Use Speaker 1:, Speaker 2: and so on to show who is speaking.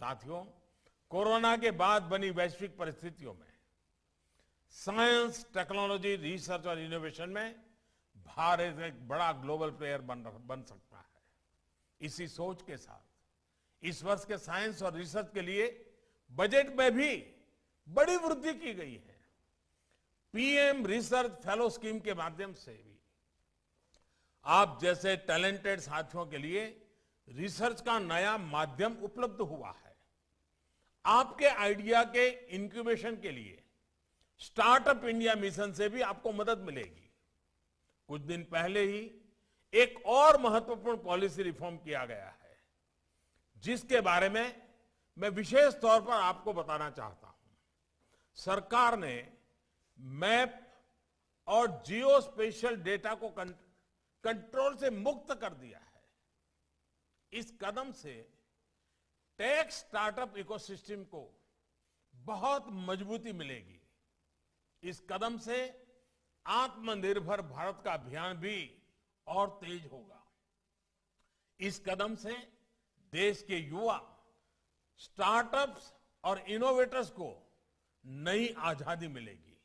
Speaker 1: साथियों कोरोना के बाद बनी वैश्विक परिस्थितियों में साइंस टेक्नोलॉजी रिसर्च और इनोवेशन में भारत एक बड़ा ग्लोबल प्लेयर बन बन सकता है इसी सोच के साथ इस वर्ष के साइंस और रिसर्च के लिए बजट में भी बड़ी वृद्धि की गई है पीएम रिसर्च फेलो स्कीम के माध्यम से भी आप जैसे टैलेंटेड साथियों के लिए रिसर्च का नया माध्यम उपलब्ध हुआ है आपके आइडिया के इंक्यूबेशन के लिए स्टार्टअप इंडिया मिशन से भी आपको मदद मिलेगी कुछ दिन पहले ही एक और महत्वपूर्ण पॉलिसी रिफॉर्म किया गया है जिसके बारे में मैं विशेष तौर पर आपको बताना चाहता हूं सरकार ने मैप और जियो स्पेशल डेटा को कंट्रोल से मुक्त कर दिया है इस कदम से टेक स्टार्टअप इकोसिस्टम को बहुत मजबूती मिलेगी इस कदम से आत्मनिर्भर भारत का अभियान भी और तेज होगा इस कदम से देश के युवा स्टार्टअप्स और इनोवेटर्स को नई आजादी मिलेगी